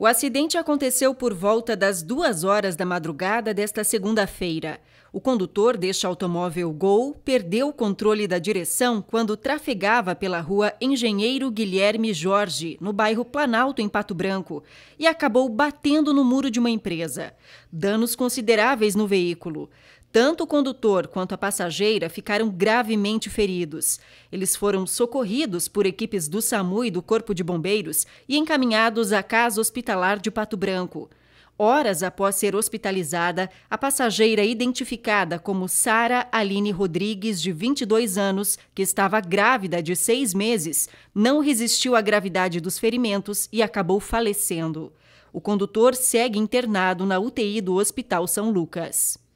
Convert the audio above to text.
O acidente aconteceu por volta das duas horas da madrugada desta segunda-feira. O condutor deste automóvel Gol perdeu o controle da direção quando trafegava pela rua Engenheiro Guilherme Jorge, no bairro Planalto, em Pato Branco, e acabou batendo no muro de uma empresa. Danos consideráveis no veículo. Tanto o condutor quanto a passageira ficaram gravemente feridos. Eles foram socorridos por equipes do SAMU e do Corpo de Bombeiros e encaminhados à Casa Hospitalar de Pato Branco. Horas após ser hospitalizada, a passageira identificada como Sara Aline Rodrigues, de 22 anos, que estava grávida de seis meses, não resistiu à gravidade dos ferimentos e acabou falecendo. O condutor segue internado na UTI do Hospital São Lucas.